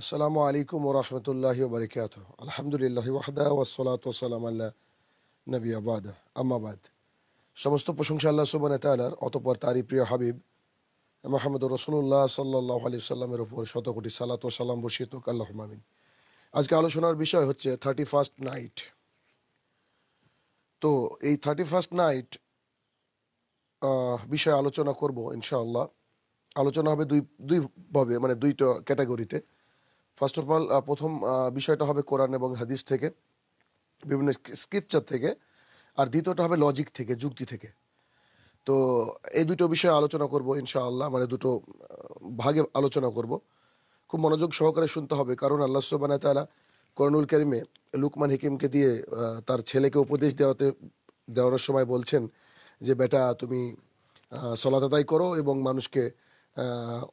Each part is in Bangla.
আসসালামু আলাইকুম ও রহমতুল্লাহি বারিকাত আলহামদুলিল্লাহ ওয়াহদা ওয়াসলাত ওসালাম আল্লাহ নবী আবাদ আম্মাবাদ সমস্ত প্রশংসা আল্লাহ সুবান তালার অতপর তারই প্রিয় হাবিব মাহমুদ রসুল্লাহ সাল্লাহ আলি সাল্লামের ওপর শতকোটি সালাত ও সালাম বর্ষিত আল্লাহ মামিন আজকে আলোচনার বিষয় হচ্ছে থার্টি ফার্স্ট নাইট তো এই থার্টি ফার্স্ট নাইট বিষয়ে আলোচনা করব ইনশাআল্লাহ আলোচনা হবে দুই দুইভাবে মানে দুইটা ক্যাটাগরিতে ফার্স্ট অফ অল প্রথম বিষয়টা হবে কোরআন এবং হাদিস থেকে বিভিন্ন স্ক্রিপচার থেকে আর দ্বিতীয়টা হবে লজিক থেকে যুক্তি থেকে তো এই দুটো বিষয়ে আলোচনা করব ইনশাআল্লাহ মানে দুটো ভাগে আলোচনা করব খুব মনোযোগ সহকারে শুনতে হবে কারণ আল্লাহ সুবানা তালা করণুল করিমে লুকমান হিকিমকে দিয়ে তার ছেলেকে উপদেশ দেওয়াতে দেওয়ার সময় বলছেন যে বেটা তুমি সলাতাদাই করো এবং মানুষকে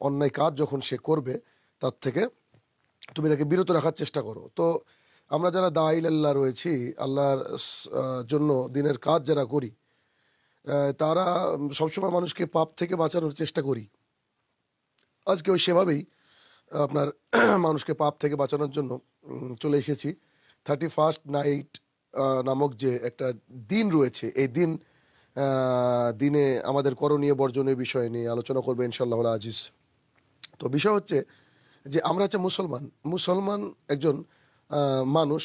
অন্যায় কাজ যখন সে করবে তার থেকে তুমি তাকে বিরত রাখার চেষ্টা করো তো আমরা যারা দাইল আল্লাহ রয়েছি আল্লাহর জন্য দিনের কাজ যারা করি তারা সবসময় মানুষকে পাপ থেকে বাঁচানোর চেষ্টা করি আজকে ওই সেভাবেই আপনার মানুষকে পাপ থেকে বাঁচানোর জন্য চলে এসেছি থার্টি ফার্স্ট নাইট নামক যে একটা দিন রয়েছে এই দিন দিনে আমাদের করণীয় বর্জনের বিষয় নিয়ে আলোচনা করবে ইনশাল্লাহ আজিজ তো বিষয় হচ্ছে যে আমরা হচ্ছে মুসলমান মুসলমান একজন মানুষ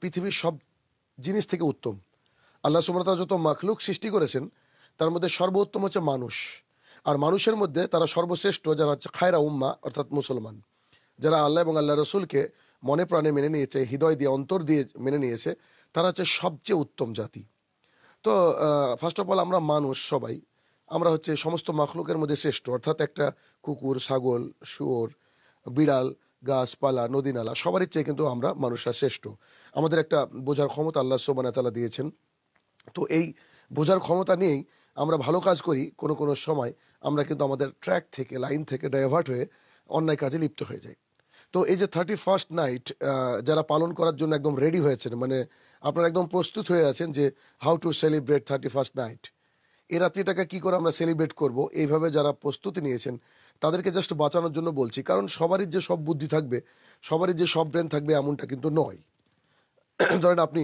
পৃথিবীর সব জিনিস থেকে উত্তম আল্লাহ সুমতা যত মাখলুক সৃষ্টি করেছেন তার মধ্যে সর্বোত্তম হচ্ছে মানুষ আর মানুষের মধ্যে তারা সর্বশ্রেষ্ঠ যারা হচ্ছে খায়রা উম্মা অর্থাৎ মুসলমান যারা আল্লাহ এবং আল্লাহ রসুলকে মনে প্রাণে মেনে নিয়েছে হৃদয় দিয়ে অন্তর দিয়ে মেনে নিয়েছে তারা হচ্ছে সবচেয়ে উত্তম জাতি তো ফার্স্ট অফ অল আমরা মানুষ সবাই আমরা হচ্ছে সমস্ত মাখলুকের মধ্যে শ্রেষ্ঠ অর্থাৎ একটা কুকুর ছাগল শুয়োর বিড়াল গাছপালা নদী নালা সবারই চেয়ে কিন্তু আমরা মানুষরা শ্রেষ্ঠ আমাদের একটা বোঝার ক্ষমতা আল্লাহ তালা দিয়েছেন তো এই বোঝার ক্ষমতা নিয়েই আমরা ভালো কাজ করি কোনো কোনো সময় আমরা কিন্তু আমাদের ট্র্যাক থেকে লাইন থেকে ডাইভার্ট হয়ে অন্যায় কাজে লিপ্ত হয়ে যাই তো এই যে থার্টি ফার্স্ট নাইট যারা পালন করার জন্য একদম রেডি হয়েছেন মানে আপনারা একদম প্রস্তুত হয়ে আছেন যে how to celebrate thirty first night এই রাত্রিটাকে কী করে আমরা সেলিব্রেট করব এইভাবে যারা প্রস্তুতি নিয়েছেন তাদেরকে জাস্ট বাঁচানোর জন্য বলছি কারণ সবারই যে সব বুদ্ধি থাকবে সবারই যে সব ব্রেন থাকবে এমনটা কিন্তু নয় ধরেন আপনি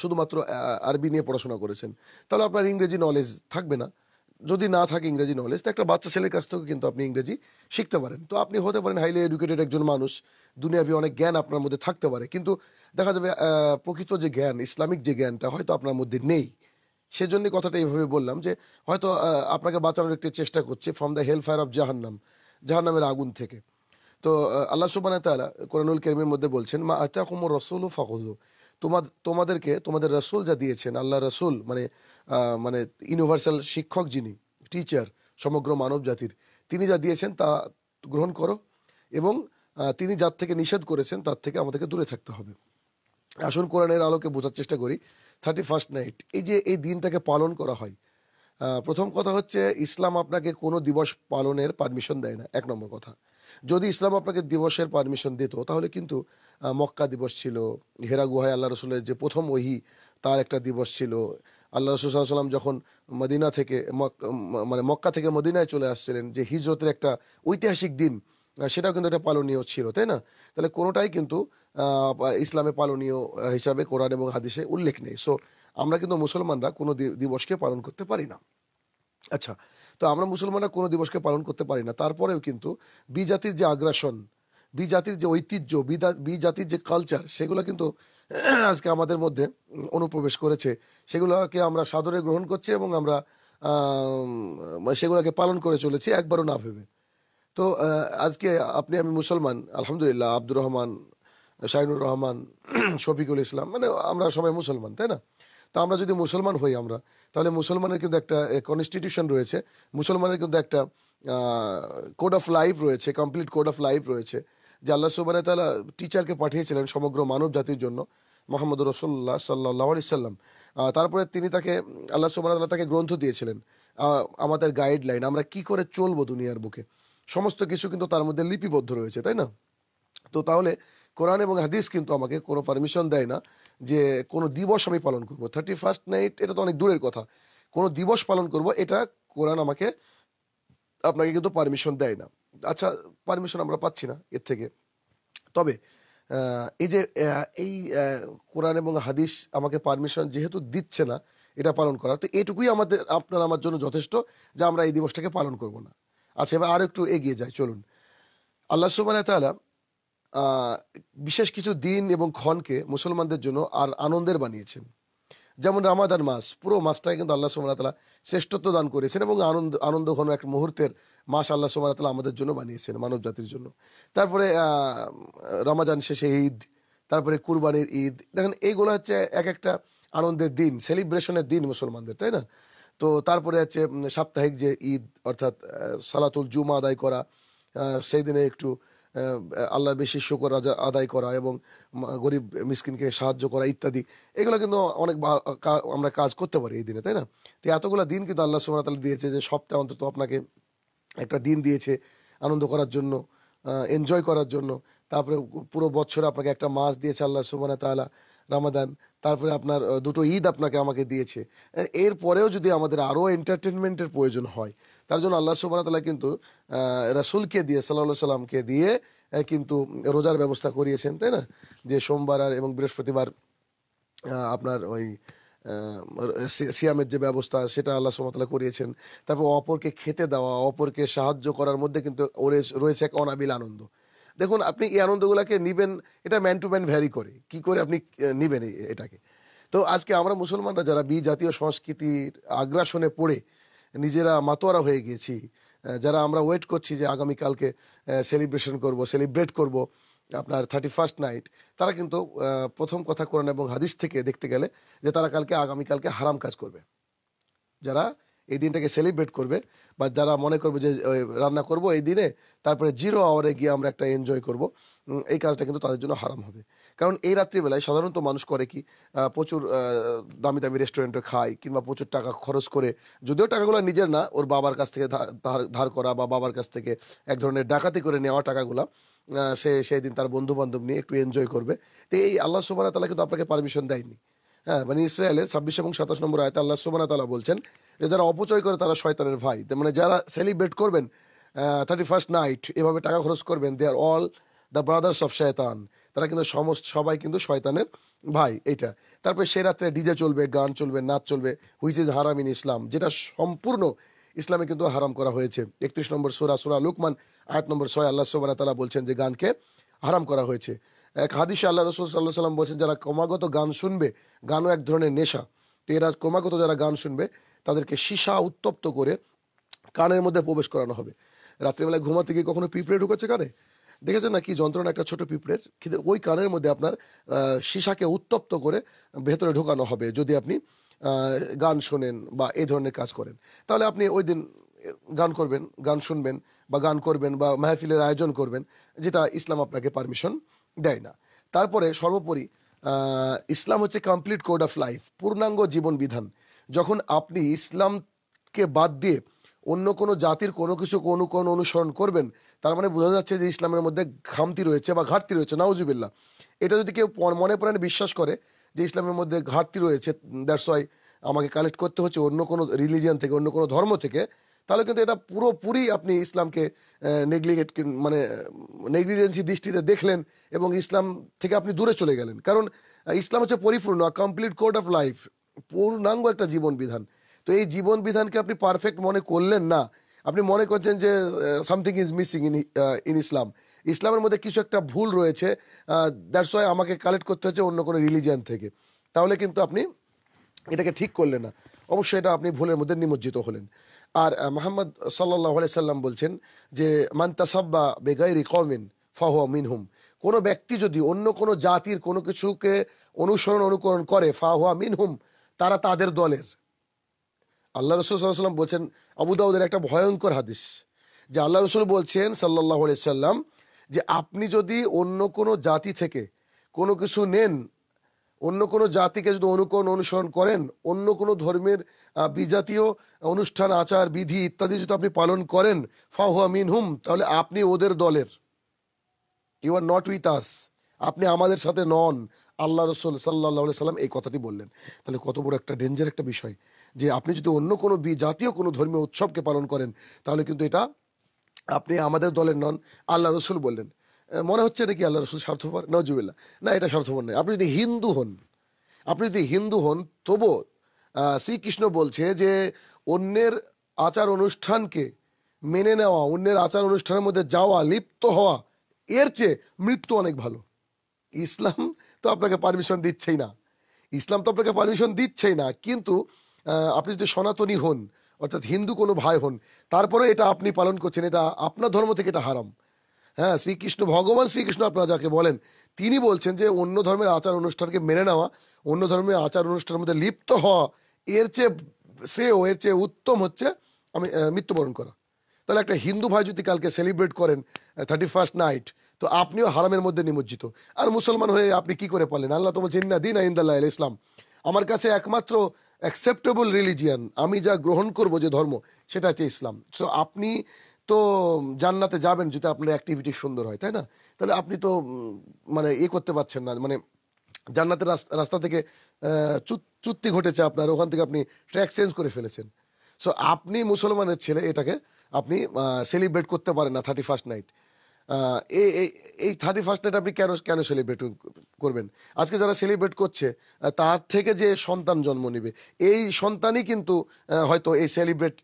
শুধুমাত্র আরবি নিয়ে পড়াশোনা করেছেন তাহলে আপনার ইংরেজি নলেজ থাকবে না যদি না থাকে ইংরেজি নলেজ তো একটা বাচ্চা ছেলের কাছ থেকেও কিন্তু আপনি ইংরেজি শিখতে পারেন তো আপনি হতে পারেন হাইলি এডুকেটেড একজন মানুষ দুনিয়াবি অনেক জ্ঞান আপনার মধ্যে থাকতে পারে কিন্তু দেখা যাবে প্রকৃত যে জ্ঞান ইসলামিক যে জ্ঞানটা হয়তো আপনার মধ্যে নেই সেজন্য কথাটা এইভাবে বললাম যে হয়তো আপনাকে বাঁচানোর একটি চেষ্টা করছে from the hell fire of জাহান্নাম জাহান্নামের আগুন থেকে তো আল্লাহ সুবান তালা কোরআনুল কেরিমের মধ্যে বলছেন মা আতা কুমর রসুল ও ফাকুজু তোমার তোমাদেরকে তোমাদের রসুল যা দিয়েছেন আল্লাহ রসুল মানে মানে ইউনিভার্সাল শিক্ষক যিনি টিচার সমগ্র মানব জাতির তিনি যা দিয়েছেন তা গ্রহণ করো এবং তিনি যার থেকে নিষেধ করেছেন তার থেকে আমাদেরকে দূরে থাকতে হবে আসুন কোরআনের আলোকে বোঝার চেষ্টা করি থার্টি ফার্স্ট নাইট এই যে এই দিনটাকে পালন করা হয় প্রথম কথা হচ্ছে ইসলাম আপনাকে কোনো দিবস পালনের পারমিশন দেয় না এক নম্বর কথা যদি ইসলাম আপনাকে দিবসের পারমিশন দিত তাহলে কিন্তু মক্কা দিবস ছিল হেরা গুহায় আল্লাহ রসুলের যে প্রথম ওহি তার একটা দিবস ছিল আল্লাহ রসুলাম যখন মদিনা থেকে মানে মক্কা থেকে মদিনায় চলে আসছিলেন যে হিজরতের একটা ঐতিহাসিক দিন সেটাও কিন্তু একটা পালনীয় ছিল তাই না তাহলে কোনোটাই কিন্তু ইসলামে পালনীয় হিসাবে কোরআন এবং হাদিসে উল্লেখ নেই সো আমরা কিন্তু মুসলমানরা কোনো দিবসকে পালন করতে পারি না আচ্ছা তো আমরা মুসলমানরা কোনো দিবসকে পালন করতে পারি না তারপরেও কিন্তু বিজাতির যে আগ্রাসন বিজাতির যে ঐতিহ্য বিজাতির যে কালচার সেগুলো কিন্তু আজকে আমাদের মধ্যে অনুপ্রবেশ করেছে সেগুলোকে আমরা সাদরে গ্রহণ করছি এবং আমরা সেগুলোকে পালন করে চলেছি একবারও না ভেবে তো আজকে আপনি আমি মুসলমান আলহামদুলিল্লাহ আব্দুর রহমান শাহিনুর রহমান শফিকুল ইসলাম মানে আমরা সবাই মুসলমান তাই না তা আমরা যদি মুসলমান হই আমরা তাহলে মুসলমানের কিন্তু একটা কনস্টিটিউশন রয়েছে মুসলমানের কিন্তু একটা কোড অফ লাইফ রয়েছে কমপ্লিট কোড অফ লাইফ রয়েছে যে আল্লাহ সুবাহ তালা টিচারকে পাঠিয়েছিলেন সমগ্র মানব জাতির জন্য মোহাম্মদ রসুল্লাহ সাল্লাহ সাল্লাম তারপরে তিনি তাকে আল্লাহ সুবাহ তাকে গ্রন্থ দিয়েছিলেন আমাদের গাইডলাইন আমরা কি করে চলবো দুনিয়ার বুকে সমস্ত কিছু কিন্তু তার মধ্যে লিপিবদ্ধ রয়েছে তাই না তো তাহলে কোরআন এবং হাদিস কিন্তু আমাকে কোনো পারমিশন দেয় না যে কোনো দিবস আমি পালন করব থার্টি ফার্স্ট নাইট এটা তো অনেক দূরের কথা কোনো দিবস পালন করব এটা কোরআন আমাকে আপনাকে কিন্তু পারমিশন দেয় না আচ্ছা পারমিশন আমরা পাচ্ছি না এর থেকে তবে এই যে এই কোরআন এবং হাদিস আমাকে পারমিশন যেহেতু দিচ্ছে না এটা পালন করা তো এটুকুই আমাদের আপনার আমার জন্য যথেষ্ট যে আমরা এই দিবসটাকে পালন করব না আচ্ছা এবার আরো একটু এগিয়ে যায় চলুন আল্লাহ সুবাহ বিশেষ কিছু দিন এবং ক্ষণকে মুসলমানদের জন্য আর আনন্দের বানিয়েছেন যেমন রামাদান মাস পুরো মাসটাকে কিন্তু আল্লাহ সুবাহ তালা শ্রেষ্ঠত্ব দান করেছেন এবং আনন্দ আনন্দ ঘন এক মুহূর্তের মাস আল্লাহ সুবাহ তালা আমাদের জন্য বানিয়েছেন মানব জাতির জন্য তারপরে রমাজান শেষে ঈদ তারপরে কুরবানির ঈদ দেখেন এইগুলো হচ্ছে এক একটা আনন্দের দিন সেলিব্রেশনের দিন মুসলমানদের তাই না তো তারপরে হচ্ছে সাপ্তাহিক যে ঈদ অর্থাৎ সালাতুল জুমা আদায় করা সেই দিনে একটু আল্লাহর বেশি শুকর আদায় করা এবং গরিব মিসকিনকে সাহায্য করা ইত্যাদি এগুলো কিন্তু অনেক আমরা কাজ করতে পারি এই দিনে তাই না তো এতগুলো দিন কিন্তু আল্লাহ সুমনা তালা দিয়েছে যে সপ্তাহে অন্তত আপনাকে একটা দিন দিয়েছে আনন্দ করার জন্য এনজয় করার জন্য তারপরে পুরো বছর আপনাকে একটা মাস দিয়েছে আল্লাহ সুবানা তালা রামাদান তারপরে আপনার দুটো ঈদ আপনাকে আমাকে দিয়েছে এর পরেও যদি আমাদের আরও এন্টারটেনমেন্টের প্রয়োজন হয় তার জন্য আল্লাহ সুবাহতাল্লাহ কিন্তু রাসুলকে দিয়ে সাল্লাহ সাল্লামকে দিয়ে কিন্তু রোজার ব্যবস্থা করিয়েছেন তাই না যে সোমবার আর এবং বৃহস্পতিবার আপনার ওই সিয়ামের যে ব্যবস্থা সেটা আল্লাহ সুমতলা করিয়েছেন তারপর অপরকে খেতে দেওয়া অপরকে সাহায্য করার মধ্যে কিন্তু রয়েছে এক অনাবিল আনন্দ দেখুন আপনি এই আনন্দগুলোকে নিবেন এটা ম্যান টু ম্যান ভ্যারি করে কি করে আপনি নিবেন এটাকে তো আজকে আমরা মুসলমানরা যারা বি জাতীয় সংস্কৃতির আগ্রাসনে পড়ে নিজেরা মাতোয়ারা হয়ে গিয়েছি যারা আমরা ওয়েট করছি যে আগামীকালকে সেলিব্রেশন করব সেলিব্রেট করব আপনার থার্টি ফার্স্ট নাইট তারা কিন্তু প্রথম কথা করেন এবং হাদিস থেকে দেখতে গেলে যে তারা কালকে আগামীকালকে হারাম কাজ করবে যারা এই দিনটাকে সেলিব্রেট করবে বা যারা মনে করবে যে রান্না করব এই দিনে তারপরে জিরো আওয়ারে গিয়ে আমরা একটা এনজয় করব এই কাজটা কিন্তু তাদের জন্য হারাম হবে কারণ এই রাত্রিবেলায় সাধারণত মানুষ করে কি প্রচুর দামি দামি রেস্টুরেন্টে খায় কিংবা প্রচুর টাকা খরচ করে যদিও টাকাগুলো নিজের না ওর বাবার কাছ থেকে ধার করা বা বাবার কাছ থেকে এক ধরনের ডাকাতি করে নেওয়া টাকাগুলো সে সেই দিন তার বন্ধু বান্ধব নিয়ে একটু এনজয় করবে তো এই আল্লাহ সুবাহ তালা কিন্তু আপনাকে পারমিশন দেয়নি হ্যাঁ মানে ইসরায়েলের ছাব্বিশ এবং সাতাশ নম্বর আয়তা আল্লাহ সুবাহ তালা বলছেন যে যারা অপচয় করে তারা শয়তানের ভাই মানে যারা সেলিব্রেট করবেন থার্টি ফার্স্ট নাইট এভাবে টাকা খরচ করবেন they are all the brothers of শয়তান তারা কিন্তু সমস্ত সবাই কিন্তু শয়তানের ভাই এটা তারপরে সে রাত্রে ডিজে চলবে গান চলবে নাচ চলবে হুইচ ইজ হারাম ইন ইসলাম যেটা সম্পূর্ণ ইসলামে কিন্তু হারাম করা হয়েছে একত্রিশ নম্বর সোরা সোরা লুকমান আয়াত নম্বর ছয় আল্লাহ সোবানা তালা বলছেন যে গানকে হারাম করা হয়েছে এক হাদিসে আল্লাহ রসুল সাল্লাহ সাল্লাম বলছেন যারা ক্রমাগত গান শুনবে গানও এক ধরনের নেশা তো এরা ক্রমাগত যারা গান শুনবে তাদেরকে সীসা উত্তপ্ত করে কানের মধ্যে প্রবেশ করানো হবে রাত্রিবেলায় ঘুমাতে গিয়ে কখনো পিঁপড়ে ঢুকেছে কানে দেখেছেন না কি যন্ত্রণা একটা ছোট পিঁপড়ের কিন্তু ওই কানের মধ্যে আপনার সীসাকে উত্তপ্ত করে ভেতরে ঢোকানো হবে যদি আপনি গান শোনেন বা এই ধরনের কাজ করেন তাহলে আপনি ওই দিন গান করবেন গান শুনবেন বা গান করবেন বা মাহফিলের আয়োজন করবেন যেটা ইসলাম আপনাকে পারমিশন দেয় না তারপরে সর্বোপরি ইসলাম হচ্ছে কমপ্লিট কোড অফ লাইফ পূর্ণাঙ্গ জীবন বিধান যখন আপনি ইসলামকে বাদ দিয়ে অন্য কোনো জাতির কোনো কিছু কোনো কোনো অনুসরণ করবেন তার মানে বোঝা যাচ্ছে যে ইসলামের মধ্যে ঘামতি রয়েছে বা ঘাটতি রয়েছে নাউজুবিল্লা এটা যদি কেউ মনে প্রাণে বিশ্বাস করে যে ইসলামের মধ্যে ঘাটতি রয়েছে দ্যাটস ওয়াই আমাকে কালেক্ট করতে হচ্ছে অন্য কোনো রিলিজিয়ান থেকে অন্য কোনো ধর্ম থেকে তাহলে কিন্তু এটা পুরোপুরি আপনি ইসলামকে নেগলিগেট মানে নেগলিজেন্সি দৃষ্টিতে দেখলেন এবং ইসলাম থেকে আপনি দূরে চলে গেলেন কারণ ইসলাম হচ্ছে পরিপূর্ণ কমপ্লিট কোড অফ লাইফ পূর্ণাঙ্গ একটা জীবন বিধান তো এই জীবন বিধানকে আপনি পারফেক্ট মনে করলেন না আপনি মনে করছেন যে something is missing in in Islam ইসলামের মধ্যে কিছু একটা ভুল রয়েছে দ্যাটস ওয়াই আমাকে কালেক্ট করতে হচ্ছে অন্য কোনো রিলিজিয়ান থেকে তাহলে কিন্তু আপনি এটাকে ঠিক করলেন না অবশ্যই এটা আপনি ভুলের মধ্যে নিমজ্জিত হলেন আর মোহাম্মদ সাল্লাহ সাল্লাম বলছেন যে মান্তাসাব্বা বেগাইরি কমিন ফাহ মিনহুম কোনো ব্যক্তি যদি অন্য কোনো জাতির কোনো কিছুকে অনুসরণ অনুকরণ করে ফাহুয়া মিনহুম তারা তাদের দলের আল্লাহ রসুল সাল্লাম বলছেন আবুদাউদের একটা ভয়ঙ্কর হাদিস যে আল্লাহ রসুল বলছেন সাল্লাহ সাল্লাম যে আপনি যদি অন্য কোনো জাতি থেকে কোনো কিছু নেন অন্য কোনো জাতিকে যদি অনুকরণ অনুসরণ করেন অন্য কোনো ধর্মের বিজাতীয় অনুষ্ঠান আচার বিধি ইত্যাদি যদি আপনি পালন করেন ফাহুয়া মিন হুম তাহলে আপনি ওদের দলের you are not with us আপনি আমাদের সাথে নন আল্লাহ রসুল সাল্লাহ সাল্লাম এই কথাটি বললেন তাহলে কত বড় একটা ডেঞ্জার একটা বিষয় যে আপনি যদি অন্য কোনো জাতীয় কোনো ধর্মীয় উৎসবকে পালন করেন তাহলে কিন্তু এটা আপনি আমাদের দলের নন আল্লাহ রসুল বললেন মনে হচ্ছে নাকি আল্লাহ রসুল স্বার্থপর নজুবিল্লা না এটা স্বার্থপর নয় আপনি যদি হিন্দু হন আপনি যদি হিন্দু হন তবু শ্রীকৃষ্ণ বলছে যে অন্যের আচার অনুষ্ঠানকে মেনে নেওয়া অন্যের আচার অনুষ্ঠানের মধ্যে যাওয়া লিপ্ত হওয়া এর চেয়ে মৃত্যু অনেক ভালো ইসলাম তো আপনাকে পারমিশন দিচ্ছেই না ইসলাম তো আপনাকে পারমিশন দিচ্ছেই না কিন্তু আপনি যদি সনাতনী হন অর্থাৎ হিন্দু কোনো ভাই হন তারপরে এটা আপনি পালন করছেন এটা আপনার ধর্ম থেকে এটা হারাম হ্যাঁ শ্রীকৃষ্ণ ভগবান শ্রীকৃষ্ণ আপনারা যাকে বলেন তিনি বলছেন যে অন্য ধর্মের আচার অনুষ্ঠানকে মেনে নেওয়া অন্য ধর্মের আচার অনুষ্ঠানের মধ্যে লিপ্ত হওয়া এর চেয়ে শ্রেয় এর চেয়ে উত্তম হচ্ছে আমি মৃত্যুবরণ করা তাহলে একটা হিন্দু ভাই যদি কালকে সেলিব্রেট করেন থার্টি ফার্স্ট নাইট তো আপনিও হারামের মধ্যে নিমজ্জিত আর মুসলমান হয়ে আপনি কি করে পারলেন আল্লাহ তোমার জিন্না দিন আইন্দাল্লাহ ইসলাম আমার কাছে একমাত্র অ্যাকসেপ্টেবল রিলিজিয়ান আমি যা গ্রহণ করব যে ধর্ম সেটা হচ্ছে ইসলাম সো আপনি তো জান্নাতে যাবেন যদি আপনার অ্যাক্টিভিটি সুন্দর হয় তাই না তাহলে আপনি তো মানে এ করতে পারছেন না মানে জান্নাতের রাস্তা থেকে চুক্তি ঘটেছে আপনার ওখান থেকে আপনি ট্র্যাক চেঞ্জ করে ফেলেছেন সো আপনি মুসলমানের ছেলে এটাকে আপনি সেলিব্রেট করতে পারেন না থার্টি ফার্স্ট নাইট এই থার্টি ফার্স্ট নাইট আপনি কেন কেন সেলিব্রেট করবেন আজকে যারা সেলিব্রেট করছে তার থেকে যে সন্তান জন্ম নেবে এই সন্তানই কিন্তু হয়তো এই সেলিব্রেট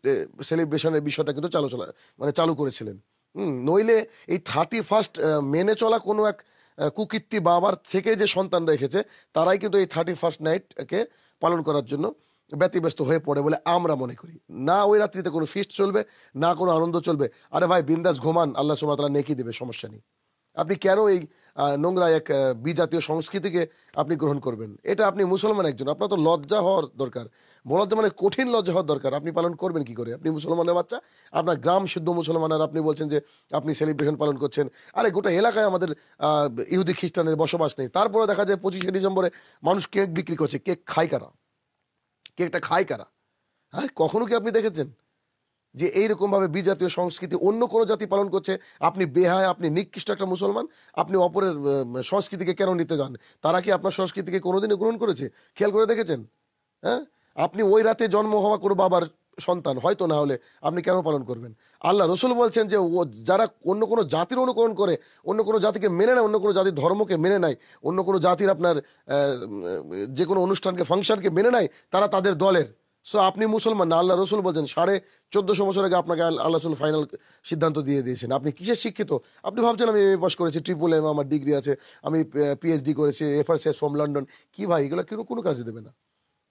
সেলিব্রেশনের বিষয়টা কিন্তু চালু চলা মানে চালু করেছিলেন হুম নইলে এই থার্টি ফার্স্ট মেনে চলা কোনো এক কুকীর্তি বাবার থেকে যে সন্তান রেখেছে তারাই কিন্তু এই থার্টি ফার্স্ট নাইটকে পালন করার জন্য ব্যতিব্যস্ত হয়ে পড়ে বলে আমরা মনে করি না ওই রাত্রিতে কোনো ফিস্ট চলবে না কোনো আনন্দ চলবে আরে ভাই বিন্দাস ঘুমান আল্লাহ সুমাতলা নেকি দেবে সমস্যা নেই আপনি কেন এই নোংরা এক বিজাতীয় সংস্কৃতিকে আপনি গ্রহণ করবেন এটা আপনি মুসলমান একজন আপনার তো লজ্জা হওয়ার দরকার বলজ্জা মানে কঠিন লজ্জা হওয়ার দরকার আপনি পালন করবেন কি করে আপনি মুসলমানের বাচ্চা আপনার গ্রাম শুদ্ধ মুসলমানের আপনি বলছেন যে আপনি সেলিব্রেশন পালন করছেন আরে গোটা এলাকায় আমাদের ইহুদি খ্রিস্টানের বসবাস নেই তারপরে দেখা যায় পঁচিশে ডিসেম্বরে মানুষ কেক বিক্রি করছে কেক খায় কারা কেকটা খায় কারা হ্যাঁ কখনো কি আপনি দেখেছেন যে এইরকমভাবে বিজাতীয় সংস্কৃতি অন্য কোনো জাতি পালন করছে আপনি বেহায় আপনি নিকৃষ্ট একটা মুসলমান আপনি অপরের সংস্কৃতিকে কেন নিতে যান তারা কি আপনার সংস্কৃতিকে কোনোদিনও গ্রহণ করেছে খেয়াল করে দেখেছেন হ্যাঁ আপনি ওই রাতে জন্ম হওয়া কোনো বাবার সন্তান হয়তো না হলে আপনি কেন পালন করবেন আল্লাহ রসুল বলছেন যে ও যারা অন্য কোনো জাতির অনুকরণ করে অন্য কোনো জাতিকে মেনে নেয় অন্য কোনো জাতির ধর্মকে মেনে নেয় অন্য কোনো জাতির আপনার যে কোনো অনুষ্ঠানকে ফাংশনকে মেনে নেয় তারা তাদের দলের সো আপনি মুসলমান না আল্লাহ রসুল বলছেন সাড়ে চোদ্দোশো বছর আগে আপনাকে আল্লাহ রসুল ফাইনাল সিদ্ধান্ত দিয়ে দিয়েছেন আপনি কিসের শিক্ষিত আপনি ভাবছেন আমি এম পাস করেছি ট্রিপল এম আমার ডিগ্রি আছে আমি পিএইচডি করেছি এফআরসিএস ফ্রম লন্ডন কী ভাই এগুলো কোনো কাজে দেবে না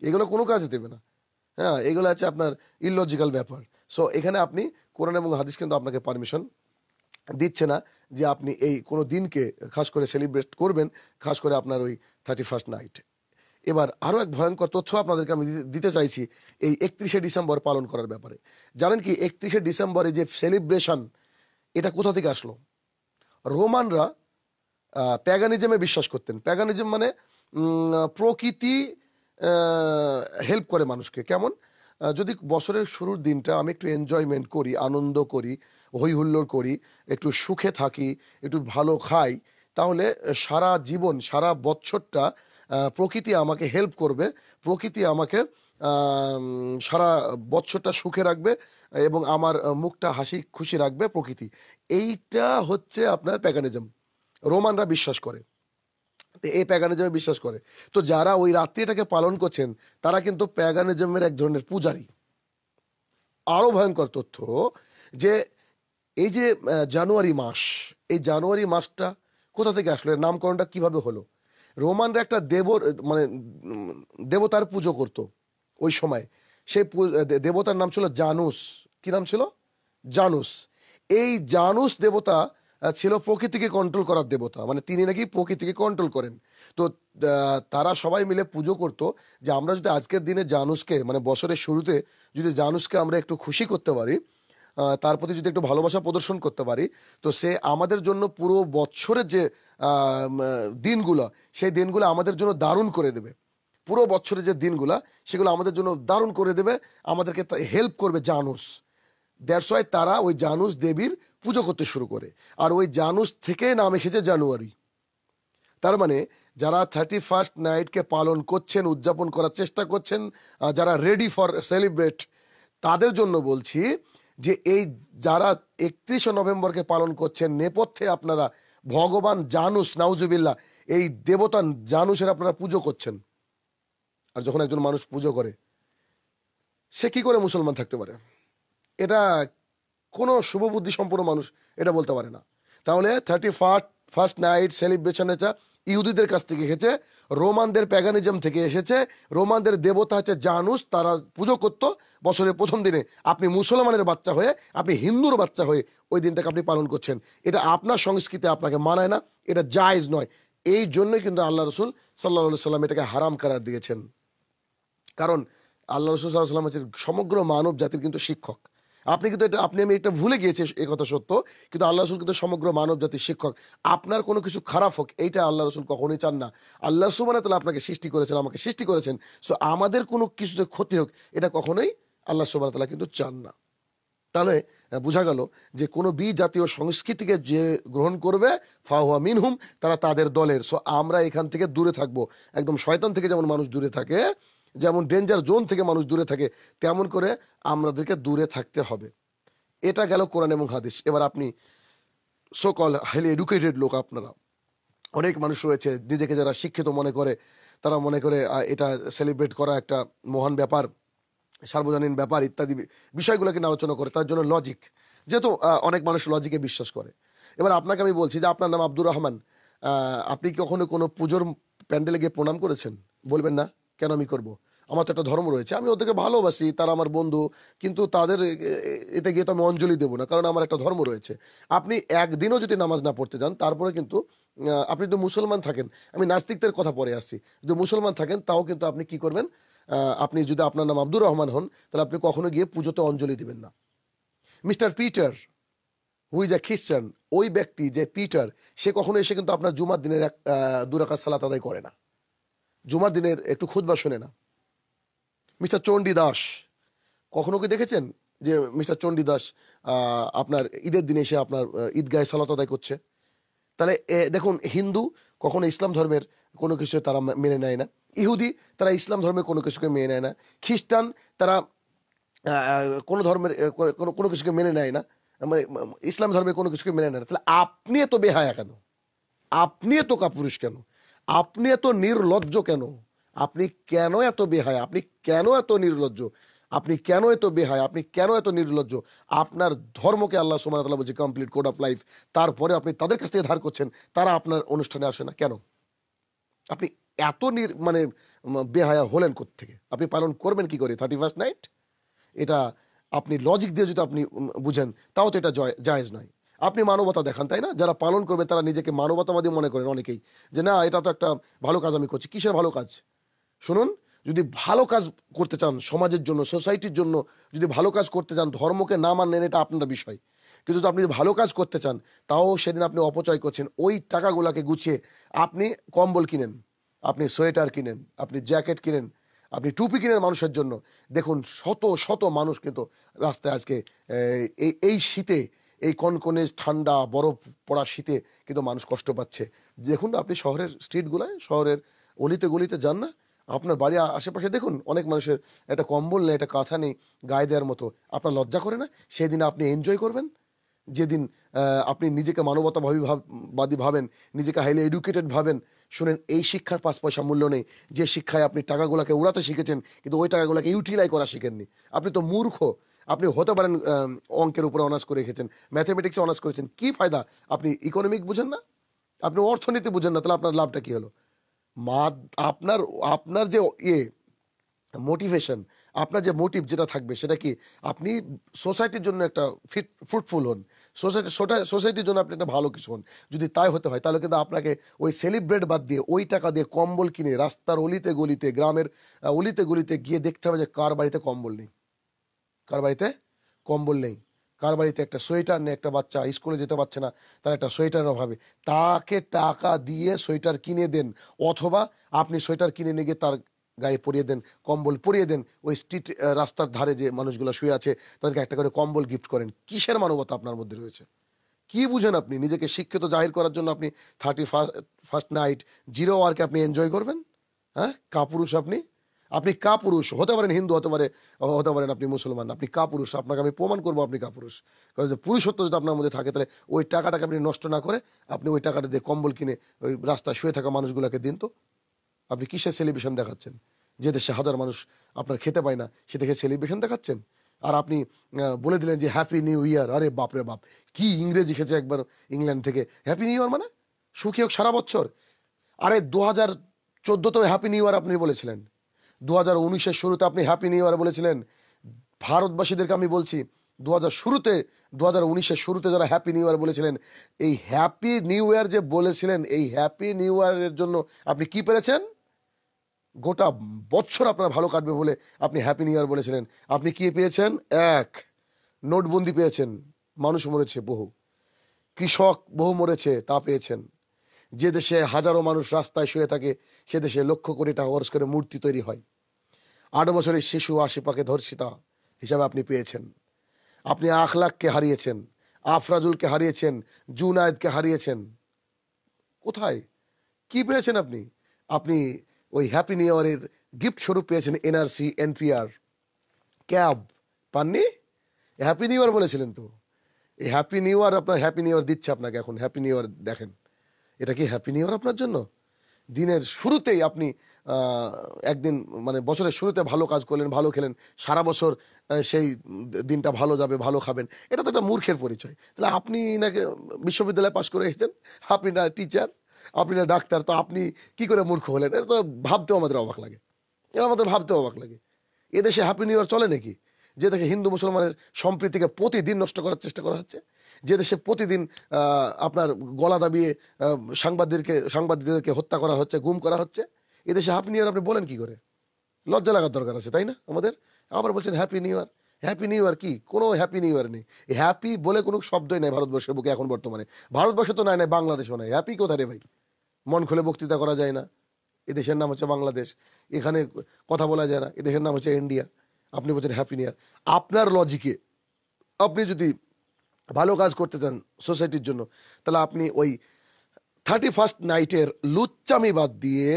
এগুলো কোনো কাজে দেবে না হ্যাঁ এগুলো আছে আপনার ইলজিক্যাল ব্যাপার সো এখানে আপনি কোরআন এবং হাদিস কিন্তু আপনাকে পারমিশন দিচ্ছে না যে আপনি এই কোনো দিনকে খাস করে সেলিব্রেট করবেন খাস করে আপনার ওই থার্টি ফার্স্ট নাইট এবার আরও এক ভয়ঙ্কর তথ্য আপনাদেরকে আমি দিতে চাইছি এই একত্রিশে ডিসেম্বর পালন করার ব্যাপারে জানেন কি একত্রিশে ডিসেম্বরে যে সেলিব্রেশন এটা কোথা থেকে আসলো রোমানরা প্যাগানিজমে বিশ্বাস করতেন প্যাগানিজম মানে প্রকৃতি হেল্প করে মানুষকে কেমন যদি বছরের শুরুর দিনটা আমি একটু এনজয়মেন্ট করি আনন্দ করি হই হুল্লোড় করি একটু সুখে থাকি একটু ভালো খাই তাহলে সারা জীবন সারা বছরটা প্রকৃতি আমাকে হেল্প করবে প্রকৃতি আমাকে সারা বছরটা সুখে রাখবে এবং আমার মুখটা হাসি খুশি রাখবে প্রকৃতি এইটা হচ্ছে আপনার প্যাকানিজম রোমানরা বিশ্বাস করে এই প্যাগানিজমে বিশ্বাস করে তো যারা ওই রাত্রি এটাকে পালন করছেন তারা কিন্তু প্যাগানিজমের এক ধরনের পূজারি আরও ভয়ঙ্কর তথ্য যে এই যে জানুয়ারি মাস এই জানুয়ারি মাসটা কোথা থেকে আসলো এর নামকরণটা কিভাবে হলো রোমানরা একটা দেব মানে দেবতার পুজো করত ওই সময় সেই দেবতার নাম ছিল জানুস কি নাম ছিল জানুস এই জানুস দেবতা ছিল প্রকৃতিকে কন্ট্রোল করার দেবতা মানে তিনি নাকি প্রকৃতিকে কন্ট্রোল করেন তো তারা সবাই মিলে পুজো করত যে আমরা যদি আজকের দিনে জানুষকে মানে বছরের শুরুতে যদি জানুষকে আমরা একটু খুশি করতে পারি তার প্রতি যদি একটু ভালোবাসা প্রদর্শন করতে পারি তো সে আমাদের জন্য পুরো বছরের যে দিনগুলো সেই দিনগুলো আমাদের জন্য দারুণ করে দেবে পুরো বছরের যে দিনগুলো সেগুলো আমাদের জন্য দারুণ করে দেবে আমাদেরকে হেল্প করবে জানুষ দেড়শোয় তারা ওই জানুষ দেবীর পুজো করতে শুরু করে আর ওই জানুস থেকে নাম এসেছে জানুয়ারি তার মানে যারা থার্টি ফার্স্ট নাইটকে পালন করছেন উদযাপন করার চেষ্টা করছেন যারা রেডি ফর সেলিব্রেট তাদের জন্য বলছি যে এই যারা একত্রিশে নভেম্বরকে পালন করছেন নেপথ্যে আপনারা ভগবান জানুস নাউজুবিল্লা এই দেবতা জানুসের আপনারা পুজো করছেন আর যখন একজন মানুষ পুজো করে সে কি করে মুসলমান থাকতে পারে এটা কোনো শুভ বুদ্ধি সম্পন্ন মানুষ এটা বলতে পারে না তাহলে thirty first first night celebration এটা ইহুদিদের কাছ থেকে এসেছে রোমানদের প্যাগানিজম থেকে এসেছে রোমানদের দেবতা হচ্ছে জানুস তারা পুজো করত বছরের প্রথম দিনে আপনি মুসলমানের বাচ্চা হয়ে আপনি হিন্দুর বাচ্চা হয়ে ওই দিনটাকে আপনি পালন করছেন এটা আপনার সংস্কৃতি আপনাকে মানায় না এটা জায়জ নয় এই জন্যই কিন্তু আল্লাহ রসুল সাল্লা সাল্লাম এটাকে হারাম করার দিয়েছেন কারণ আল্লাহ রসুল সাল্লাহ সাল্লাম হচ্ছে সমগ্র মানব জাতির কিন্তু শিক্ষক আপনি কিন্তু এটা আপনি আমি এটা ভুলে গিয়েছি এ কথা সত্য কিন্তু আল্লাহ রসুল কিন্তু সমগ্র মানব জাতির শিক্ষক আপনার কোনো কিছু খারাপ হোক এইটা আল্লাহ রসুল কখনোই চান না আল্লাহ সুবানা তাহলে আপনাকে সৃষ্টি করেছেন আমাকে সৃষ্টি করেছেন সো আমাদের কোনো কিছুতে ক্ষতি হোক এটা কখনোই আল্লাহ সুবানা তালা কিন্তু চান না তাহলে বোঝা গেল যে কোনো বি জাতীয় সংস্কৃতিকে যে গ্রহণ করবে ফাহুয়া মিনহুম তারা তাদের দলের সো আমরা এখান থেকে দূরে থাকবো একদম শয়তান থেকে যেমন মানুষ দূরে থাকে যেমন ডেঞ্জার জোন থেকে মানুষ দূরে থাকে তেমন করে আমাদেরকে দূরে থাকতে হবে এটা গেল কোরআন এবং হাদিস এবার আপনি সকল হাইলি এডুকেটেড লোক আপনারা অনেক মানুষ রয়েছে নিজেকে যারা শিক্ষিত মনে করে তারা মনে করে এটা সেলিব্রেট করা একটা মহান ব্যাপার সার্বজনীন ব্যাপার ইত্যাদি বিষয়গুলোকে আলোচনা করে তার জন্য লজিক যেহেতু অনেক মানুষ লজিকে বিশ্বাস করে এবার আপনাকে আমি বলছি যে আপনার নাম আব্দুর রহমান আপনি কখনো কোনো পুজোর প্যান্ডেলে গিয়ে প্রণাম করেছেন বলবেন না কেন আমি করব। আমার তো একটা ধর্ম রয়েছে আমি ওদেরকে ভালোবাসি তারা আমার বন্ধু কিন্তু তাদের এতে গিয়ে তো আমি অঞ্জলি দেবো না কারণ আমার একটা ধর্ম রয়েছে আপনি একদিনও যদি নামাজ না পড়তে যান তারপরে কিন্তু আপনি যদি মুসলমান থাকেন আমি নাস্তিকদের কথা পরে আসছি যদি মুসলমান থাকেন তাও কিন্তু আপনি কি করবেন আপনি যদি আপনার নাম আব্দুর রহমান হন তাহলে আপনি কখনো গিয়ে পুজোতে অঞ্জলি দিবেন না মিস্টার পিটার হুই যা খ্রিস্টান ওই ব্যক্তি যে পিটার সে কখনো এসে কিন্তু আপনার জুমার দিনের এক দুরাকার সালাত আদায় করে না জুমার দিনের একটু খুদবা শুনে না মিস্টার চণ্ডী দাস কখনো কি দেখেছেন যে মিস্টার চণ্ডী দাস আপনার ঈদের দিনে এসে আপনার ঈদগাহে সালাত আদায় করছে তাহলে দেখুন হিন্দু কখনো ইসলাম ধর্মের কোনো কিছু তারা মেনে নেয় না ইহুদি তারা ইসলাম ধর্মের কোনো কিছুকে মেনে নেয় না খ্রিস্টান তারা কোনো ধর্মের কোনো কোনো কিছুকে মেনে নেয় না মানে ইসলাম ধর্মের কোনো কিছুকে মেনে নেয় না তাহলে আপনি এত বেহায়া কেন আপনি এত কাপুরুষ কেন আপনি এত নির্লজ্জ কেন আপনি কেন এত বেহায় আপনি কেন এত নির্লজ্জ আপনি কেন এত বেহায় আপনি কেন এত নির্লজ্জ আপনার ধর্মকে আল্লাহ সুমান তালা বলছে কমপ্লিট কোড অফ লাইফ তারপরে আপনি তাদের কাছ থেকে ধার করছেন তারা আপনার অনুষ্ঠানে আসে না কেন আপনি এত নির মানে বেহায়া হলেন থেকে আপনি পালন করবেন কি করে থার্টি ফার্স্ট নাইট এটা আপনি লজিক দিয়ে যদি আপনি বুঝেন তাও তো এটা জয় জায়েজ নয় আপনি মানবতা দেখান তাই না যারা পালন করবে তারা নিজেকে মানবতাবাদী মনে করেন অনেকেই যে না এটা তো একটা ভালো কাজ আমি করছি কিসের ভালো কাজ শুনুন যদি ভালো কাজ করতে চান সমাজের জন্য সোসাইটির জন্য যদি ভালো কাজ করতে চান ধর্মকে না মানলেন এটা আপনার বিষয় কিন্তু আপনি যদি ভালো কাজ করতে চান তাও সেদিন আপনি অপচয় করছেন ওই টাকাগুলোকে গুছিয়ে আপনি কম্বল কিনেন আপনি সোয়েটার কিনেন আপনি জ্যাকেট কিনেন আপনি টুপি কিনেন মানুষের জন্য দেখুন শত শত মানুষ কিন্তু রাস্তায় আজকে এই শীতে এই কনকনে ঠান্ডা বরফ পড়া শীতে কিন্তু মানুষ কষ্ট পাচ্ছে দেখুন আপনি শহরের স্ট্রিটগুলায় শহরের অলিতে গলিতে যান না আপনার বাড়ি আশেপাশে দেখুন অনেক মানুষের একটা কম্বল নেই একটা কাঁথা নেই গায়ে দেওয়ার মতো আপনার লজ্জা করে না সেদিন আপনি এনজয় করবেন যেদিন আপনি নিজেকে মানবতাভাবী বাদী ভাবেন নিজেকে হাইলি এডুকেটেড ভাবেন শুনেন এই শিক্ষার পাঁচ পয়সা মূল্য নেই যে শিক্ষায় আপনি টাকাগুলোকে উড়াতে শিখেছেন কিন্তু ওই টাকাগুলোকে ইউটিলাই করা শিখেননি আপনি তো মূর্খ আপনি হতে পারেন অঙ্কের উপরে অনার্স করে রেখেছেন ম্যাথামেটিক্সে অনার্স করেছেন কি ফায়দা আপনি ইকোনমিক বুঝেন না আপনি অর্থনীতি বুঝেন না তাহলে আপনার লাভটা কী হলো মা আপনার আপনার যে ইয়ে মোটিভেশন আপনার যে মোটিভ যেটা থাকবে সেটা কি আপনি সোসাইটির জন্য একটা ফিট ফ্রুটফুল হন সোসাইটি সোসাইটির জন্য আপনি একটা ভালো কিছু হন যদি তাই হতে হয় তাহলে কিন্তু আপনাকে ওই সেলিব্রেট বাদ দিয়ে ওই টাকা দিয়ে কম্বল কিনে রাস্তার অলিতে গলিতে গ্রামের অলিতে গলিতে গিয়ে দেখতে হবে যে কার বাড়িতে কম্বল নেই কার বাড়িতে কম্বল নেই কার বাড়িতে একটা সোয়েটার নেই একটা বাচ্চা স্কুলে যেতে পারছে না তার একটা সোয়েটারের অভাবে তাকে টাকা দিয়ে সোয়েটার কিনে দেন অথবা আপনি সোয়েটার কিনে নিয়ে গিয়ে তার গায়ে পরিয়ে দেন কম্বল পরিয়ে দেন ওই স্ট্রিট রাস্তার ধারে যে মানুষগুলো শুয়ে আছে তাদেরকে একটা করে কম্বল গিফট করেন কিসের মানবতা আপনার মধ্যে রয়েছে কি বুঝেন আপনি নিজেকে শিক্ষিত জাহির করার জন্য আপনি thirty first first night zero ওয়ারকে আপনি এনজয় করবেন হ্যাঁ কাপুরুষ আপনি আপনি কাপুরুষ হতে পারেন হিন্দু হতে পারে হতে পারেন আপনি মুসলমান আপনি কাপুরুষ আপনাকে আমি প্রমাণ করবো আপনি কাপুরুষ কারণ পুরুষত্ব যদি আপনার মধ্যে থাকে তাহলে ওই টাকাটাকে আপনি নষ্ট না করে আপনি ওই টাকাটা দিয়ে কম্বল কিনে ওই রাস্তায় শুয়ে থাকা মানুষগুলোকে দিন তো আপনি কিসের সেলিব্রেশন দেখাচ্ছেন যে দেশে হাজার মানুষ আপনার খেতে পায় না সে দেখে সেলিব্রেশন দেখাচ্ছেন আর আপনি বলে দিলেন যে হ্যাপি নিউ ইয়ার আরে বাপরে বাপ কি ইংরেজি খেয়েছে একবার ইংল্যান্ড থেকে হ্যাপি নিউ ইয়ার মানে সুখী হোক সারা বছর আরে দু হাজার চোদ্দোতেও হ্যাপি নিউ ইয়ার আপনি বলেছিলেন দু হাজার উনিশের শুরুতে আপনি হ্যাপি নিউ ইয়ার বলেছিলেন ভারতবাসীদেরকে আমি বলছি দু শুরুতে দু হাজার শুরুতে যারা হ্যাপি নিউ ইয়ার বলেছিলেন এই হ্যাপি নিউ ইয়ার যে বলেছিলেন এই হ্যাপি নিউ ইয়ারের জন্য আপনি কি পেরেছেন গোটা বছর আপনার ভালো কাটবে বলে আপনি হ্যাপি নিউ ইয়ার বলেছিলেন আপনি কি পেয়েছেন এক নোটবন্দি পেয়েছেন মানুষ মরেছে বহু কৃষক বহু মরেছে তা পেয়েছেন যে দেশে হাজারো মানুষ রাস্তায় শুয়ে থাকে সে দেশে লক্ষ কোটি টাকা খরচ করে মূর্তি তৈরি হয় আট বছরের শিশু আশেপাকে ধর্ষিতা হিসাবে আপনি পেয়েছেন আপনি আখলাককে হারিয়েছেন আফরাজুলকে হারিয়েছেন জুনায়দকে হারিয়েছেন কোথায় কি পেয়েছেন আপনি আপনি ওই হ্যাপি নিউ ইয়ারের গিফট স্বরূপ পেয়েছেন এনআরসি এনপিআর ক্যাব পাননি হ্যাপি নিউ ইয়ার বলেছিলেন তো এই হ্যাপি নিউ ইয়ার আপনার হ্যাপি নিউ ইয়ার দিচ্ছে আপনাকে এখন হ্যাপি নিউ ইয়ার দেখেন এটা কি হ্যাপি নিউ ইয়ার আপনার জন্য দিনের শুরুতেই আপনি একদিন মানে বছরের শুরুতে ভালো কাজ করলেন ভালো খেলেন সারা বছর সেই দিনটা ভালো যাবে ভালো খাবেন এটা তো একটা মূর্খের পরিচয় তাহলে আপনি নাকি বিশ্ববিদ্যালয়ে পাশ করে এসেছেন আপনি না টিচার আপনি না ডাক্তার তো আপনি কি করে মূর্খ হলেন এটা তো ভাবতেও আমাদের অবাক লাগে এটা আমাদের ভাবতেও অবাক লাগে এদেশে হ্যাপি নিউ ইয়ার চলে নাকি যে দেখে হিন্দু মুসলমানের সম্প্রীতিকে প্রতিদিন নষ্ট করার চেষ্টা করা হচ্ছে যে দেশে প্রতিদিন আপনার গলা দাবিয়ে সাংবাদিকদেরকে সাংবাদিকদেরকে হত্যা করা হচ্ছে গুম করা হচ্ছে এদেশে হ্যাপি নিউ ইয়ার আপনি বলেন কি করে লজ্জা লাগার দরকার আছে তাই না আমাদের আবার বলছেন happy new year happy new year কি কোনো হ্যাপি নিউ ইয়ার নেই হ্যাপি বলে কোনো শব্দই নাই ভারতবর্ষের বুকে এখন বর্তমানে ভারতবর্ষে তো নাই নাই বাংলাদেশও নাই হ্যাপি কোথায় রে ভাই মন খুলে বক্তৃতা করা যায় না এদেশের নাম হচ্ছে বাংলাদেশ এখানে কথা বলা যায় না এদেশের নাম হচ্ছে ইন্ডিয়া আপনি বলছেন হ্যাপি নিউ ইয়ার আপনার লজিকে আপনি যদি ভালো কাজ করতে চান সোসাইটির জন্য তাহলে আপনি ওই থার্টি ফার্স্ট নাইটের লুচ্চামি বাদ দিয়ে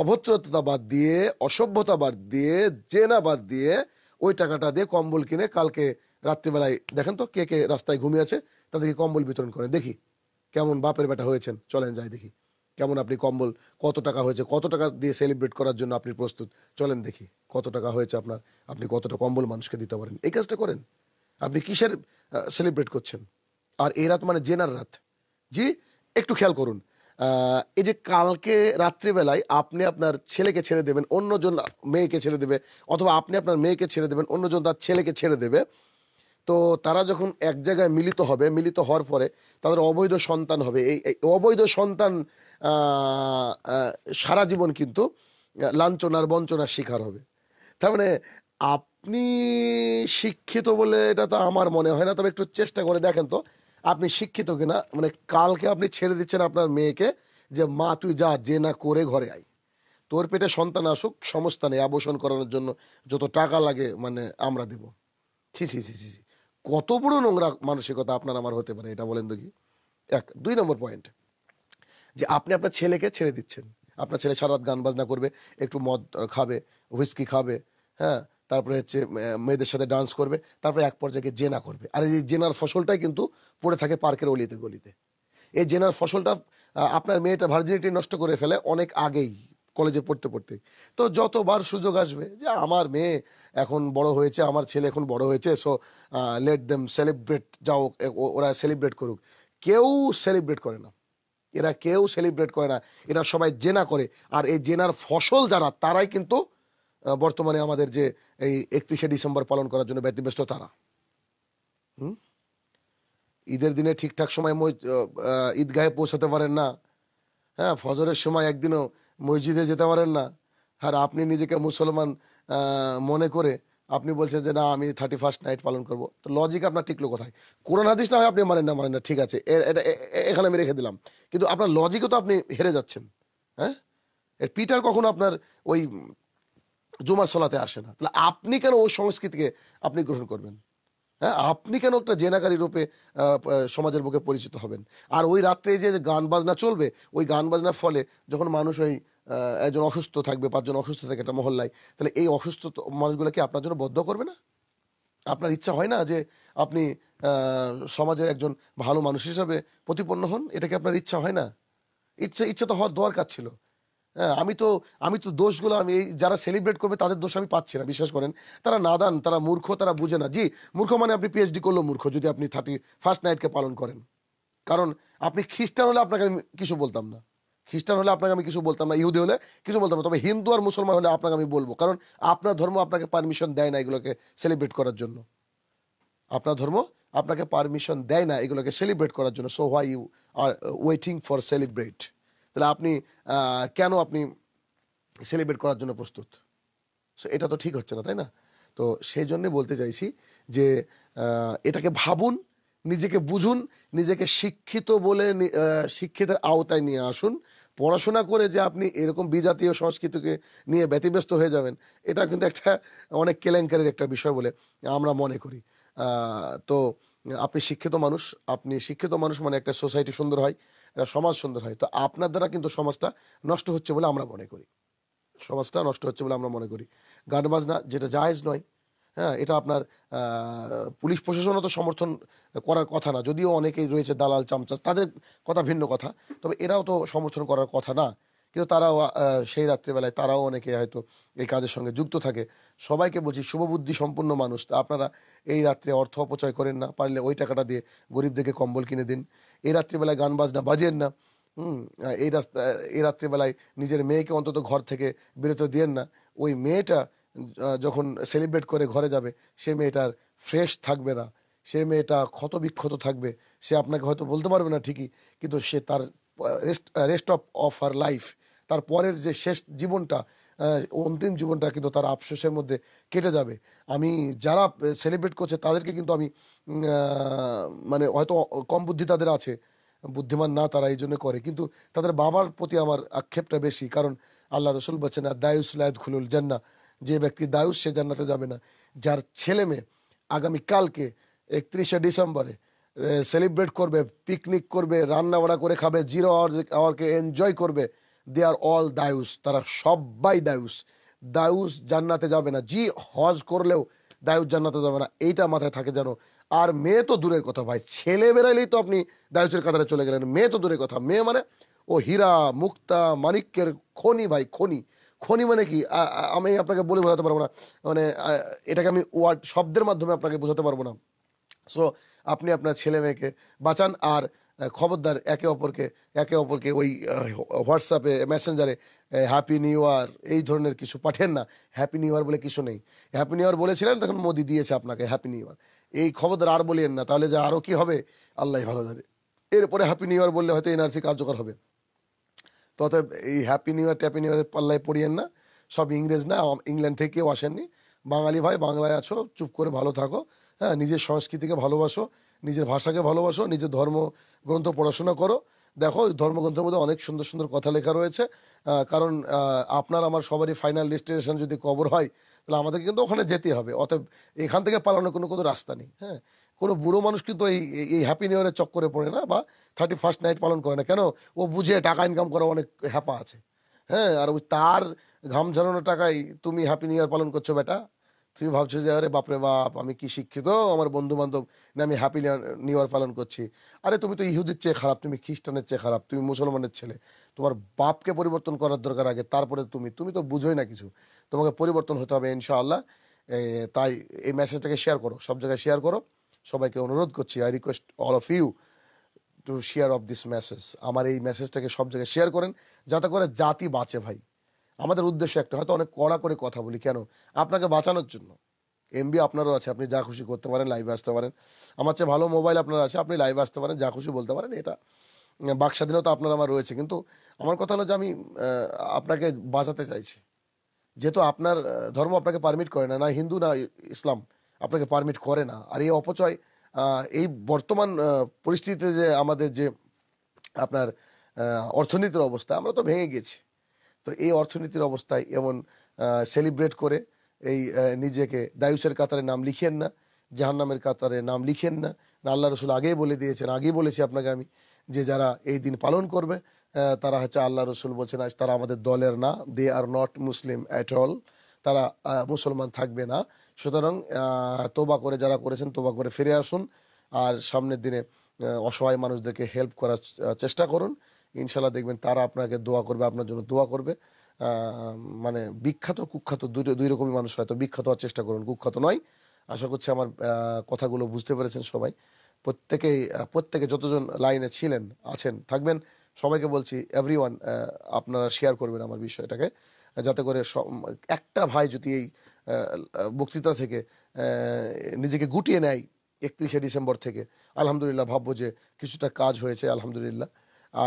অভদ্রতা বাদ দিয়ে অসভ্যতা বাদ দিয়ে জেনা বাদ দিয়ে ওই টাকাটা দিয়ে কম্বল কিনে কালকে রাত্রিবেলায় দেখেন তো কে কে রাস্তায় ঘুমিয়ে আছে তাদেরকে কম্বল বিতরণ করে দেখি কেমন বাপের বেটা হয়েছেন চলেন যাই দেখি কেমন আপনি কম্বল কত টাকা হয়েছে কত টাকা দিয়ে সেলিব্রেট করার জন্য আপনি প্রস্তুত চলেন দেখি কত টাকা হয়েছে আপনার আপনি কতটা কম্বল মানুষকে দিতে পারেন এই কাজটা করেন আপনি কিসের সেলিব্রেট করছেন আর এই রাত মানে জেনার রাত জি একটু খেয়াল করুন এই যে কালকে রাত্রিবেলায় আপনি আপনার ছেলেকে ছেড়ে দেবেন অন্যজন মেয়েকে ছেড়ে দেবে অথবা আপনি আপনার মেয়েকে ছেড়ে দেবেন অন্যজন তার ছেলেকে ছেড়ে দেবে তো তারা যখন এক জায়গায় মিলিত হবে মিলিত হওয়ার পরে তাদের অবৈধ সন্তান হবে এই অবৈধ সন্তান সারা জীবন কিন্তু লাঞ্ছনার বঞ্চনার শিকার হবে তার মানে আপ আপনি শিক্ষিত বলে এটা তো আমার মনে হয় না তবে একটু চেষ্টা করে দেখেন তো আপনি শিক্ষিত কিনা মানে কালকে আপনি ছেড়ে দিচ্ছেন আপনার মেয়েকে যে মা তুই যা যে না করে ঘরে আয় তোর পেটে সন্তান আসুক সমস্ত নেই আবর্ষণ করানোর জন্য যত টাকা লাগে মানে আমরা দেবো ছি ছি ছি ছি ছি কত বড় নোংরা মানসিকতা আপনার আমার হতে পারে এটা বলেন তো কি এক দুই নম্বর পয়েন্ট যে আপনি আপনার ছেলেকে ছেড়ে দিচ্ছেন আপনার ছেলে সারা রাত গান বাজনা করবে একটু মদ খাবে হুইস্কি খাবে হ্যাঁ তারপরে হচ্ছে মেয়েদের সাথে ডান্স করবে তারপরে এক পর্যায়ে জেনা করবে আর এই জেনার ফসলটাই কিন্তু পড়ে থাকে পার্কের অলিতে গলিতে এই জেনার ফসলটা আপনার মেয়েটা ভার্জিনিটি নষ্ট করে ফেলে অনেক আগেই কলেজে পড়তে পড়তে তো যতবার সুযোগ আসবে যে আমার মেয়ে এখন বড় হয়েছে আমার ছেলে এখন বড় হয়েছে সো লেট দেম সেলিব্রেট যাও ওরা সেলিব্রেট করুক কেউ সেলিব্রেট করে না এরা কেউ সেলিব্রেট করে না এরা সবাই জেনা করে আর এই জেনার ফসল যারা তারাই কিন্তু বর্তমানে আমাদের যে এই একত্রিশে ডিসেম্বর পালন করার জন্য ব্যতিব্যস্ত তারা হুম ঈদের দিনে ঠিকঠাক সময় ঈদগাহে পৌঁছাতে পারেন না হ্যাঁ ফজরের সময় একদিনও মসজিদে যেতে পারেন না আর আপনি নিজেকে মুসলমান মনে করে আপনি বলছেন যে না আমি থার্টি ফার্স্ট নাইট পালন করব তো লজিক আপনার টিকলো কোথায় কোরআন হাদিস না হয় আপনি মানেন না মানেন না ঠিক আছে এটা এখানে আমি রেখে দিলাম কিন্তু আপনার লজিকও তো আপনি হেরে যাচ্ছেন হ্যাঁ এর পিটার কখনো আপনার ওই জুমার সলাতে আসে না তাহলে আপনি কেন ওই সংস্কৃতিকে আপনি গ্রহণ করবেন হ্যাঁ আপনি কেন একটা জেনাকারী রূপে সমাজের বুকে পরিচিত হবেন আর ওই রাত্রে যে গান বাজনা চলবে ওই গান বাজনার ফলে যখন মানুষ ওই একজন অসুস্থ থাকবে পাঁচজন অসুস্থ থাকে একটা মহল্লায় তাহলে এই অসুস্থ মানুষগুলোকে আপনার জন্য বদ্ধ করবে না আপনার ইচ্ছা হয় না যে আপনি সমাজের একজন ভালো মানুষ হিসাবে প্রতিপন্ন হন এটাকে আপনার ইচ্ছা হয় না ইচ্ছা ইচ্ছা তো হওয়ার দরকার ছিল হ্যাঁ আমি তো আমি তো দোষগুলো আমি এই যারা সেলিব্রেট করবে তাদের দোষ আমি পাচ্ছি না বিশ্বাস করেন তারা নাদান তারা মূর্খ তারা বুঝে না জি মূর্খ মানে আপনি পিএইচডি করলো মূর্খ যদি আপনি থার্টি ফার্স্ট নাইটকে পালন করেন কারণ আপনি খ্রিস্টান হলে আপনাকে আমি কিছু বলতাম না খ্রিস্টান হলে আপনাকে আমি কিছু বলতাম না ইহুদি হলে কিছু বলতাম না তবে হিন্দু আর মুসলমান হলে আপনাকে আমি বলবো কারণ আপনার ধর্ম আপনাকে পারমিশন দেয় না এগুলোকে সেলিব্রেট করার জন্য আপনার ধর্ম আপনাকে পারমিশন দেয় না এগুলোকে সেলিব্রেট করার জন্য so why you are waiting for celebrate তাহলে আপনি কেন আপনি সেলিব্রেট করার জন্য প্রস্তুত সো এটা তো ঠিক হচ্ছে না তাই না তো সেই জন্যে বলতে চাইছি যে এটাকে ভাবুন নিজেকে বুঝুন নিজেকে শিক্ষিত বলে শিক্ষিতের আওতায় নিয়ে আসুন পড়াশোনা করে যে আপনি এরকম বিজাতীয় সংস্কৃতিকে নিয়ে ব্যতিব্যস্ত হয়ে যাবেন এটা কিন্তু একটা অনেক কেলেঙ্কারির একটা বিষয় বলে আমরা মনে করি তো আপনি শিক্ষিত মানুষ আপনি শিক্ষিত মানুষ মানে একটা সোসাইটি সুন্দর হয় এরা সমাজ সুন্দর হয় তো আপনার দ্বারা কিন্তু সমাজটা নষ্ট হচ্ছে বলে আমরা মনে করি সমাজটা নষ্ট হচ্ছে বলে আমরা মনে করি গান বাজনা যেটা জায়েজ নয় হ্যাঁ এটা আপনার পুলিশ প্রশাসনও তো সমর্থন করার কথা না যদিও অনেকেই রয়েছে দালাল চামচাস তাদের কথা ভিন্ন কথা তবে এরাও তো সমর্থন করার কথা না কিন্তু তারাও সেই রাত্রেবেলায় তারাও অনেকে হয়তো এই কাজের সঙ্গে যুক্ত থাকে সবাইকে বলছি শুভবুদ্ধি সম্পন্ন মানুষ আপনারা এই রাত্রে অর্থ অপচয় করেন না পারলে ওই টাকাটা দিয়ে গরিবদেরকে কম্বল কিনে দিন এই রাত্রিবেলায় গান বাজনা বাজেন না হুম এই রাস্তা এই রাত্রিবেলায় নিজের মেয়েকে অন্তত ঘর থেকে বেরোতে দিয়েন না ওই মেয়েটা যখন সেলিব্রেট করে ঘরে যাবে সে মেয়েটার ফ্রেশ থাকবে না সে মেয়েটা ক্ষত বিক্ষত থাকবে সে আপনাকে হয়তো বলতে পারবে না ঠিকই কিন্তু সে তার rest rest of of her life তার পরের যে শেষ জীবনটা অন্তিম জীবনটা কিন্তু তার আফসোসের মধ্যে কেটে যাবে আমি যারা সেলিব্রেট করছে তাদেরকে কিন্তু আমি মানে হয়তো কম বুদ্ধি তাদের আছে বুদ্ধিমান না তারা এই জন্য করে কিন্তু তাদের বাবার প্রতি আমার আক্ষেপটা বেশি কারণ আল্লাহ রসুল বলছেন আর দায়ুস লায়দ খুলুল জান্না যে ব্যক্তি দায়ুস সে জান্নাতে যাবে না যার ছেলে মেয়ে আগামীকালকে একত্রিশে ডিসেম্বরে সেলিব্রেট করবে পিকনিক করবে রান্না করে খাবে জিরো আওয়ার আওয়ারকে এনজয় করবে দে আর অল দায়ুস তারা সবাই দায়ুস দায়ুস জান্নাতে যাবে না জি হজ করলেও দায়ুস জান্নাতে যাবে না এইটা মাথায় থাকে যেন আর মেয়ে তো দূরের কথা ভাই ছেলে বেরাইলেই তো আপনি দায়ুসের কাতারে চলে গেলেন মেয়ে তো দূরের কথা মেয়ে মানে ও হীরা মুক্তা মানিক্যের খনি ভাই খনি খনি মানে কি আমি আপনাকে বলে বোঝাতে পারবো না মানে এটাকে আমি ওয়ার্ড শব্দের মাধ্যমে আপনাকে বোঝাতে পারবো না সো আপনি আপনার ছেলে মেয়েকে বাঁচান আর খবরদার একে অপরকে একে অপরকে ওই হোয়াটসঅ্যাপে মেসেঞ্জারে হ্যাপি নিউ ইয়ার এই ধরনের কিছু পাঠেন না হ্যাপি নিউ ইয়ার বলে কিছু নেই হ্যাপি নিউ ইয়ার বলেছিলেন তখন মোদি দিয়েছে আপনাকে হ্যাপি নিউ ইয়ার এই খবরদার আর বলিয়েন না তাহলে যে আরও কী হবে আল্লাহ ভালো জানে এরপরে হ্যাপি নিউ ইয়ার বললে হয়তো এনআরসি কার্যকর হবে ততএব এই হ্যাপি নিউ ইয়ার ট্যাপি নিউ ইয়ারের পাল্লায় পড়িয়েন না সব ইংরেজ না ইংল্যান্ড থেকেও আসেননি বাঙালি ভাই বাংলায় আছো চুপ করে ভালো থাকো হ্যাঁ নিজের সংস্কৃতিকে ভালোবাসো নিজের ভাষাকে ভালোবাসো নিজের ধর্মগ্রন্থ পড়াশোনা করো দেখো ধর্মগ্রন্থের মধ্যে অনেক সুন্দর সুন্দর কথা লেখা রয়েছে কারণ আপনার আমার সবারই ফাইনাল ডেস্টিনেশন যদি কবর হয় তাহলে আমাদেরকে কিন্তু ওখানে যেতে হবে অতএব এখান থেকে পালানোর কোনো কোনো রাস্তা নেই হ্যাঁ কোনো বুড়ো মানুষ কিন্তু এই এই হ্যাপি নিউ ইয়ারের চক্করে পড়ে না বা থার্টি ফার্স্ট নাইট পালন করে না কেন ও বুঝে টাকা ইনকাম করা অনেক হ্যাপা আছে হ্যাঁ আর ওই তার ঘাম ঝাড়ানো টাকায় তুমি হ্যাপি নিউ ইয়ার পালন করছো বেটা তুমি ভাবছো যে আরে বাপরে বাপ আমি কি শিক্ষিত আমার বন্ধু বান্ধব না আমি হ্যাপি নিউ পালন করছি আরে তুমি তো ইহুদির চেয়ে খারাপ তুমি খ্রিস্টানের চেয়ে খারাপ তুমি মুসলমানের ছেলে তোমার বাপকে পরিবর্তন করার দরকার আগে তারপরে তুমি তুমি তো বুঝোই না কিছু তোমাকে পরিবর্তন হতে হবে ইনশাআল্লাহ তাই এই মেসেজটাকে শেয়ার করো সব জায়গায় শেয়ার করো সবাইকে অনুরোধ করছি I request all of you to share of this message আমার এই মেসেজটাকে সব জায়গায় শেয়ার করেন যাতে করে জাতি বাঁচে ভাই আমাদের উদ্দেশ্য একটা হয়তো অনেক কড়া করে কথা বলি কেন আপনাকে বাঁচানোর জন্য এমবি আপনারও আছে আপনি যা খুশি করতে পারেন লাইভে আসতে পারেন আমার চেয়ে ভালো মোবাইল আপনার আছে আপনি লাইভে আসতে পারেন যা খুশি বলতে পারেন এটা বাক স্বাধীনতা আপনার আমার রয়েছে কিন্তু আমার কথা হলো যে আমি আপনাকে বাঁচাতে চাইছি যেহেতু আপনার ধর্ম আপনাকে পারমিট করে না না হিন্দু না ইসলাম আপনাকে পারমিট করে না আর এই অপচয় এই বর্তমান পরিস্থিতিতে যে আমাদের যে আপনার অর্থনীতির অবস্থা আমরা তো ভেঙে গেছি তো এই অর্থনীতির অবস্থায় এমন সেলিব্রেট করে এই নিজেকে দায়ুসের কাতারে নাম লিখেন না জাহান্নামের কাতারে নাম লিখেন না আল্লাহ রসুল আগেই বলে দিয়েছেন আগেই বলেছি আপনাকে আমি যে যারা এই দিন পালন করবে তারা হচ্ছে আল্লাহ রসুল বলছেন আজ তারা আমাদের দলের না they are not Muslim at all তারা মুসলমান থাকবে না সুতরাং তোবা করে যারা করেছেন তোবা করে ফিরে আসুন আর সামনের দিনে অসহায় মানুষদেরকে হেল্প করার চেষ্টা করুন ইনশাল্লাহ দেখবেন তারা আপনাকে দোয়া করবে আপনার জন্য দোয়া করবে মানে বিখ্যাত কুখ্যাত দুই দুই রকমই মানুষ হয়তো বিখ্যাত হওয়ার চেষ্টা করুন কুখ্যাত নয় আশা করছি আমার কথাগুলো বুঝতে পেরেছেন সবাই প্রত্যেকেই প্রত্যেকে যতজন লাইনে ছিলেন আছেন থাকবেন সবাইকে বলছি এভরি আপনারা শেয়ার করবেন আমার বিষয়টাকে যাতে করে একটা ভাই যদি এই বক্তৃতা থেকে নিজেকে গুটিয়ে নেয় একত্রিশে ডিসেম্বর থেকে আলহামদুলিল্লাহ ভাববো যে কিছুটা কাজ হয়েছে আলহামদুলিল্লাহ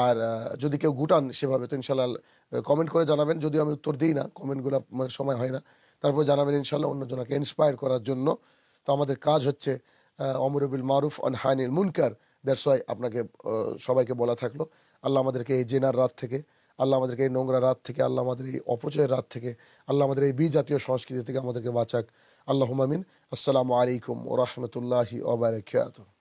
আর যদি কেউ গুটান সেভাবে তো ইনশাল্লাহ কমেন্ট করে জানাবেন যদি আমি উত্তর দিই না কমেন্টগুলো মানে সময় হয় না তারপর জানাবেন ইনশাল্লাহ অন্যজনকে ইন্সপায়ার করার জন্য তো আমাদের কাজ হচ্ছে অমরুবিল মারুফ অন হায়নিল মুনকার দ্যাটস ওয়াই আপনাকে সবাইকে বলা থাকলো আল্লাহ আমাদেরকে এই জেনার রাত থেকে আল্লাহ আমাদেরকে এই নোংরা রাত থেকে আল্লাহ আমাদের এই অপচয়ের রাত থেকে আল্লাহ আমাদের এই বিজাতীয় জাতীয় সংস্কৃতি থেকে আমাদেরকে বাঁচাক আল্লাহ মামিন আসসালামু আলাইকুম ও রহমতুল্লাহি ওবরাকাতুহ